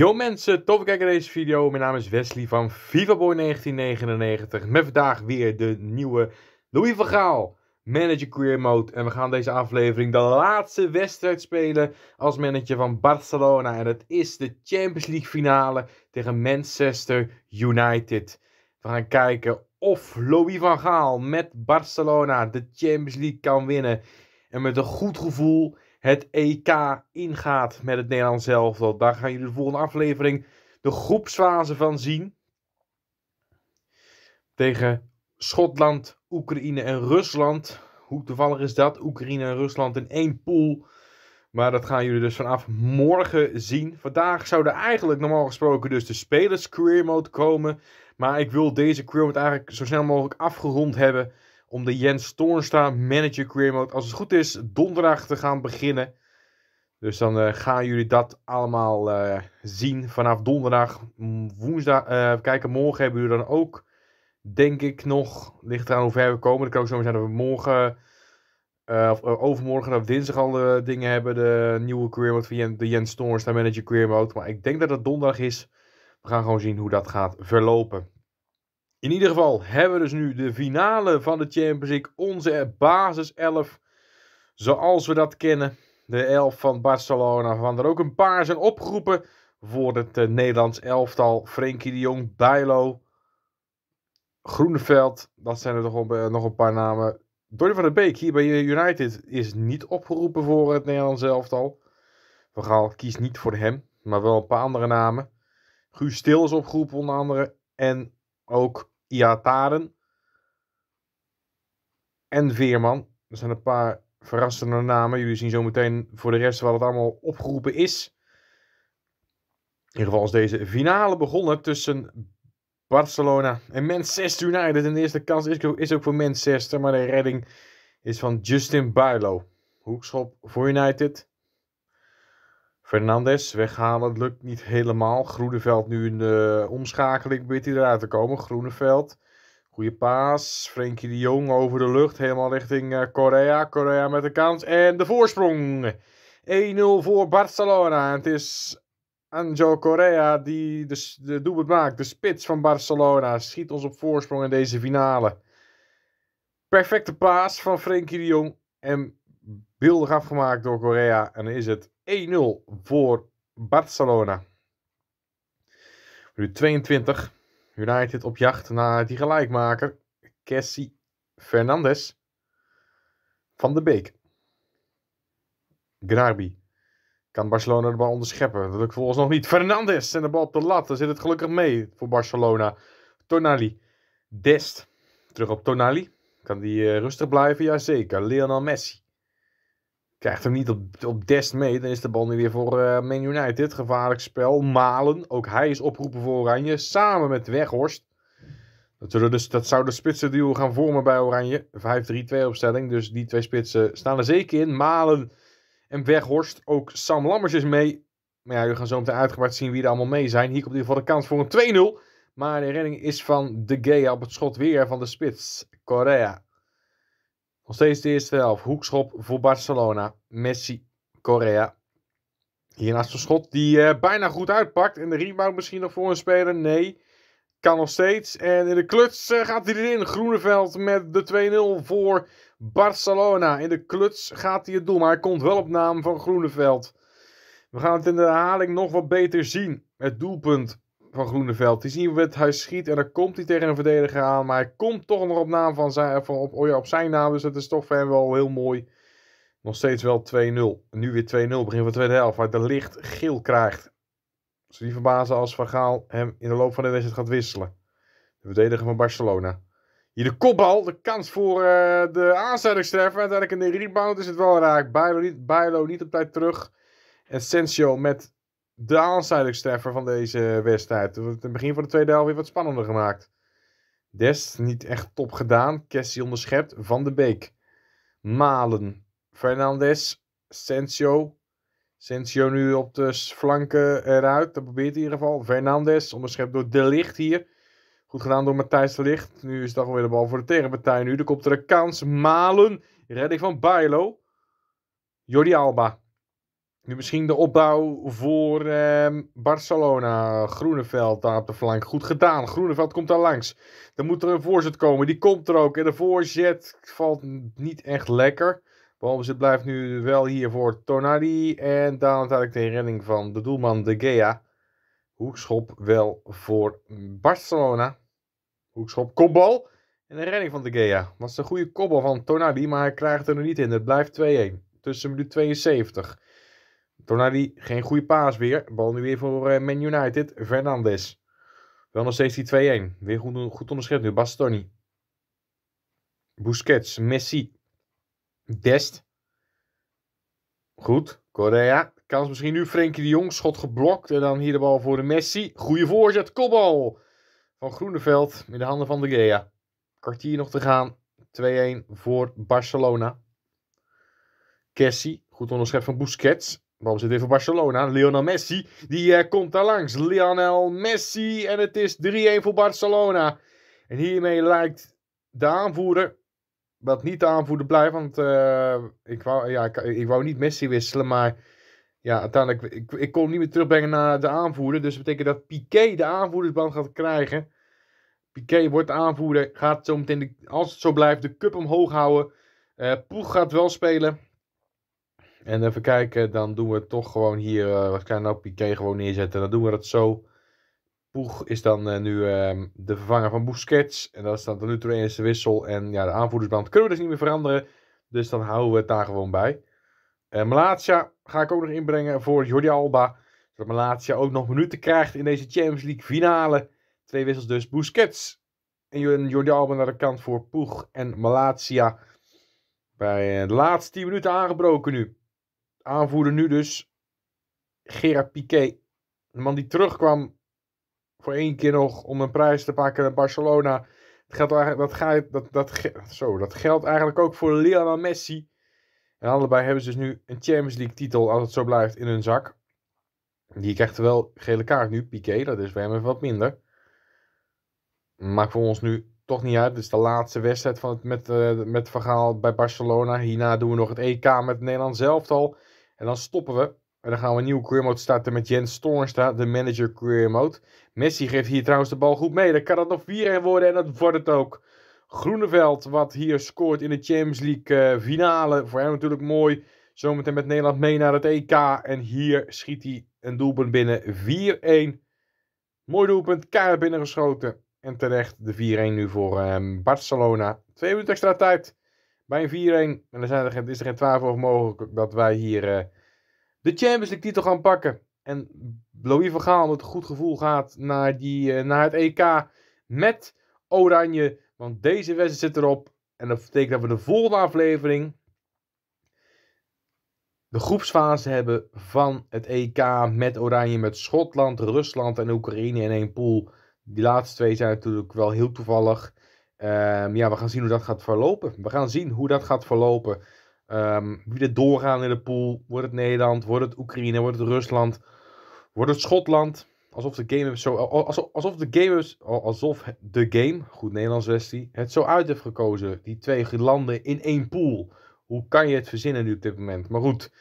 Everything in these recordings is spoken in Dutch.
Yo mensen, tof kijken naar deze video. Mijn naam is Wesley van Boy 1999 met vandaag weer de nieuwe Louis van Gaal Manager Career Mode. En we gaan deze aflevering de laatste wedstrijd spelen als manager van Barcelona. En dat is de Champions League finale tegen Manchester United. We gaan kijken of Louis van Gaal met Barcelona de Champions League kan winnen. En met een goed gevoel het EK ingaat met het Nederlands elftal. Daar gaan jullie de volgende aflevering de groepsfase van zien. Tegen Schotland, Oekraïne en Rusland. Hoe toevallig is dat? Oekraïne en Rusland in één pool. Maar dat gaan jullie dus vanaf morgen zien. Vandaag zouden eigenlijk normaal gesproken dus de spelers career mode komen. Maar ik wil deze career mode eigenlijk zo snel mogelijk afgerond hebben om de Jens Toornstra Manager Career Mode, als het goed is, donderdag te gaan beginnen. Dus dan eh, gaan jullie dat allemaal eh, zien vanaf donderdag. Woensdag, uh, kijken, morgen hebben jullie dan ook, denk ik nog, ligt eraan hoe ver we komen. Het kan ook zo zijn dat we morgen, of overmorgen of dinsdag al de dingen hebben. De nieuwe career mode van de Jens Toornstra Manager Career Mode. Maar ik denk dat het donderdag is. We gaan gewoon zien hoe dat gaat verlopen. In ieder geval hebben we dus nu de finale van de Champions League. Onze basiself zoals we dat kennen. De elf van Barcelona, waarvan er ook een paar zijn opgeroepen voor het eh, Nederlands elftal. Frenkie de Jong, Bijlo, Groeneveld, dat zijn er eh, nog een paar namen. Donny van der Beek hier bij United is niet opgeroepen voor het Nederlands elftal. Vergaal kiest niet voor hem, maar wel een paar andere namen. Guus Stil is opgeroepen onder andere. En ook Iataren en Veerman. Er zijn een paar verrassende namen. Jullie zien zo meteen voor de rest wat het allemaal opgeroepen is. In ieder geval is deze finale begonnen tussen Barcelona en Manchester United. En de eerste kans is, is ook voor Manchester, maar de redding is van Justin Builo. Hoekschop voor United. Fernandes weghalen, het lukt niet helemaal. Groeneveld nu in de omschakeling, probeert hij eruit te komen. Groeneveld, goede paas. Frenkie de Jong over de lucht, helemaal richting Korea. Eh, Korea met de kans en de voorsprong. 1-0 voor Barcelona. het is Anjo Correa die de, de doelpunt maakt. De spits van Barcelona schiet ons op voorsprong in deze finale. Perfecte paas van Frenkie de Jong. En beeldig afgemaakt door Correa. En dan is het 1-0 voor Barcelona. Nu 22. United op jacht naar die gelijkmaker. Cassie Fernandes. Van de Beek. Grabi. Kan Barcelona de bal onderscheppen? Dat lukt volgens nog niet. Fernandes en de bal op de lat. Daar zit het gelukkig mee voor Barcelona. Tonali. Dest. Terug op Tonali. Kan die eh, rustig blijven? Jazeker. Lionel Messi krijgt hem niet op, op Dest mee. Dan is de bal nu weer voor eh, Man United. Gevaarlijk spel. Malen, ook hij is oproepen voor Oranje. Samen met Weghorst. Dat, dus, dat zou de spitsenduo gaan vormen bij Oranje. 5-3-2 opstelling. Dus die twee spitsen staan er zeker in. Malen en Weghorst. Ook Sam Lammers is mee. Maar ja, we gaan zo meteen uitgebreid zien wie er allemaal mee zijn. Hier komt in ieder geval de kans voor een 2-0. Maar de redding is van De Gea op het schot weer van de spits. Korea. Nog steeds de eerste helft. Hoekschop voor Barcelona. Messi, Correa. Hiernaast een schot die eh, bijna goed uitpakt. En de rebound misschien nog voor een speler. Nee, kan nog steeds. En in de kluts eh, gaat hij erin. Groeneveld met de 2-0 voor Barcelona. In de kluts gaat hij het doen. Maar hij komt wel op naam van Groeneveld. We gaan het in de herhaling nog wat beter zien. Het doelpunt van Groeneveld. Die zien we het huis schiet en dan komt hij tegen een verdediger aan. Maar hij komt toch nog op, naam van zijn, van op, oh op zijn naam. Dus het is toch voor hem wel heel mooi. Nog steeds wel 2-0. Nu weer 2-0, begin van de tweede helft. Waar de licht geel krijgt. ze die verbazen als Van Gaal hem in de loop van de wedstrijd gaat wisselen. De verdediger van Barcelona. Hier de kopbal, de kans voor eh, de aanzettingstreffer. Uiteindelijk in de rebound is het wel raak. Bijlo niet, niet op tijd terug. En Sensio met de aansluitingstreffer van deze wedstrijd. Het wordt het begin van de tweede helft weer wat spannender gemaakt. Des niet echt top gedaan. Kessie onderschept. Van de Beek. Malen. Fernandez. Sensio. Sensio nu op de flanken eruit. Dat probeert in ieder geval. Fernandez onderschept door De Licht hier. Goed gedaan door Matthijs de Licht. Nu is dat alweer de bal voor de tegenpartij. Nu de komt er een kans. Malen. Redding van Bailo. Jordi Alba. Nu misschien de opbouw voor ehm, Barcelona. Groeneveld daar op de flank. Goed gedaan. Groeneveld komt daar langs. Dan moet er een voorzet komen. Die komt er ook. En de voorzet valt niet echt lekker. Behalve ze blijft nu wel hier voor Tonali. En daar uiteindelijk de redding van de doelman De Gea. Hoekschop wel voor Barcelona. Hoekschop, kopbal. En de redding van De Gea. Was een goede kopbal van Tonali, maar hij krijgt er nog niet in. Het blijft 2-1. Tussen minuut 72. Tonali, geen goede paas weer. Bal nu weer voor eh, Man United. Fernandes. Wel nog steeds die 2-1. Weer goed, goed onderschept nu. Bastoni. Busquets. Messi. Dest. Goed. Correa. Kans misschien nu. Frenkie de Jong. Schot geblokt. En dan hier de bal voor de Messi. Goede voorzet. Kopbal. Van Groeneveld. In de handen van de Gea. Kwartier nog te gaan. 2-1 voor Barcelona. Kessie. Goed onderschept van Busquets. Waarom zit even voor Barcelona. Lionel Messi, die eh, komt daar langs. Lionel Messi en het is 3-1 voor Barcelona. En hiermee lijkt de aanvoerder, wat niet de aanvoerder blijft, want eh, ik, wou, ja, ik, wou niet Messi wisselen, maar ja, uiteindelijk, ik, ik kon hem niet meer terugbrengen naar de aanvoerder. Dus dat betekent dat Piqué de aanvoerdersband gaat krijgen. Piqué wordt aanvoerder, gaat zo meteen, als het zo blijft, de cup omhoog houden. Uh, eh, Poeg gaat wel spelen. En even kijken, dan doen we toch gewoon hier, eh, wat kan nou Piqué gewoon neerzetten. Dan doen we dat zo. Poeg is dan eh, nu ehm, de vervanger van Busquets. En dat is dan nu toe de eerste wissel. En ja, de aanvoerdersband kunnen we dus niet meer veranderen. Dus dan houden we het daar gewoon bij. Uh, Malatia ga ik ook nog inbrengen voor Jordi Alba. Zodat Malatia ook nog minuten krijgt in deze Champions League finale. Twee wissels dus. Busquets en Jordi Alba naar de kant voor Poeg en Malatia. Bij de laatste 10 minuten aangebroken nu aanvoerder nu dus Gerard Piqué. De man die terugkwam voor één keer nog om een prijs te pakken in Barcelona. Dat geldt, eigenlijk, gaat, dat, dat, zo, dat eigenlijk ook voor Lionel Messi. En allebei hebben ze dus nu een Champions League titel, als het zo blijft, in hun zak. Die krijgt wel gele kaart nu, Piqué. Dat is bij hem even wat minder. Maakt voor ons nu toch niet uit. Dit is de laatste wedstrijd van het, met, eh, met verhaal bij Barcelona. Hierna doen we nog het EK met Nederland zelf al. En dan stoppen we. En dan gaan we een nieuwe career mode starten met Jens Stornsta, de manager career mode. Messi geeft hier trouwens de bal goed mee. Dan kan dat nog 4-1 worden en dat wordt het ook. Groeneveld, wat hier scoort in de Champions League eh, finale. Voor hem natuurlijk mooi. Zometeen met Nederland mee naar het EK. En hier schiet hij een doelpunt binnen. 4-1. Mooi doelpunt. Keihard binnengeschoten. En terecht de 4-1 nu voor ehm, Barcelona. Twee minuten extra tijd. Bij een 4-1, en er, zijn er geen, is er geen twijfel over mogelijk dat wij hier eh, de Champions League titel gaan pakken. En Louis van Gaal met een goed gevoel gaat naar, die, eh, naar het EK met Oranje. Want deze wedstrijd zit erop. En dat betekent dat we de volgende aflevering de groepsfase hebben van het EK met Oranje, met Schotland, Rusland en Oekraïne in één pool. Die laatste twee zijn natuurlijk wel heel toevallig. Ehm, ja, we gaan zien hoe dat gaat verlopen. We gaan zien hoe dat gaat verlopen. Ehm, wie er doorgaan in de pool. Wordt het Nederland? Wordt het Oekraïne? Wordt het Rusland? Wordt het Schotland? Alsof de game, zo, alsof, de game, alsof de game goed Nederlands westie. het zo uit heeft gekozen. Die twee landen in één pool. Hoe kan je het verzinnen nu op dit moment? Maar goed,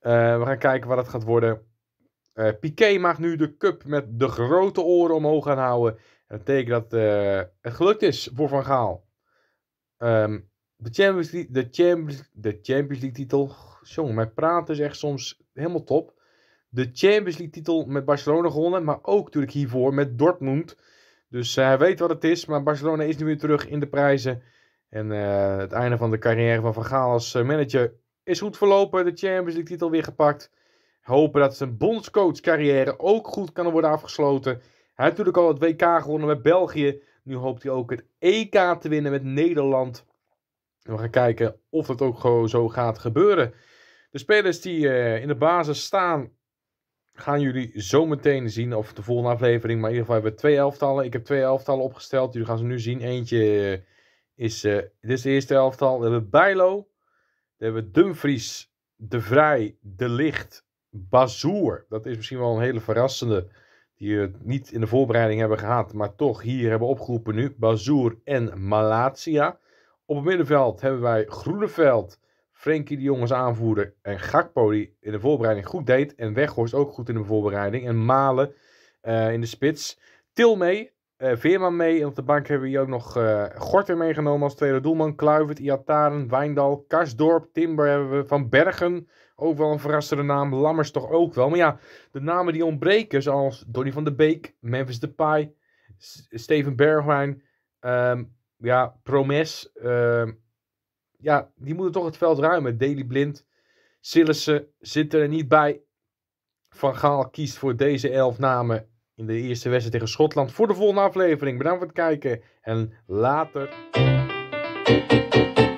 eh, we gaan kijken wat het gaat worden. Uh, Piqué mag nu de cup met de grote oren omhoog gaan houden. Dat betekent dat eh, het gelukt is voor Van Gaal. Ehm, de, Champions League, de, Champions, de Champions League titel. Jong, mijn praten is echt soms helemaal top. De Champions League titel met Barcelona gewonnen. Maar ook natuurlijk hiervoor met Dortmund. Dus eh, hij weet wat het is. Maar Barcelona is nu weer terug in de prijzen. En eh, het einde van de carrière van Van Gaal als manager is goed verlopen. De Champions League titel weer gepakt. Hopen dat zijn bondscoach carrière ook goed kan worden afgesloten. Hij heeft natuurlijk al het WK gewonnen met België. Nu hoopt hij ook het EK te winnen met Nederland. we gaan kijken of dat ook zo gaat gebeuren. De spelers die eh, in de basis staan, gaan jullie zo meteen zien. Of de volgende aflevering. Maar in ieder geval hebben we twee elftallen. Ik heb twee elftallen opgesteld. Jullie gaan ze nu zien. Eentje eh, is, eh, dit is de eerste elftal. We hebben Bijlo. Dan hebben we Dumfries, De Vrij, De Licht, Bazoer. Dat is misschien wel een hele verrassende. Die het niet in de voorbereiding hebben gehad, maar toch hier hebben opgeroepen nu. Bazoer en Malatia. Op het middenveld hebben wij Groeneveld, Frenkie de jongens aanvoerder. En Gakpo die in de voorbereiding goed deed. En Weghorst ook goed in de voorbereiding. En Malen eh, in de spits. Tilmee eh, Veerman mee. en op de bank hebben we hier ook nog uh, Gorter meegenomen als tweede doelman. Kluivert, Iataren, Wijndal, Karsdorp, Timber hebben we. Van Bergen, ook wel een verrassende naam. Lammers toch ook wel. Maar ja, de namen die ontbreken zoals Donny van der Beek, Memphis Depay, Steven Bergwijn, ehm, ja, Promes. Ehm, ja, die moeten toch het veld ruimen. Daily Blind, Sillissen zitten er niet bij. Van Gaal kiest voor deze elf namen in de eerste wedstrijd tegen Schotland. Voor de volgende aflevering. Bedankt voor het kijken en later.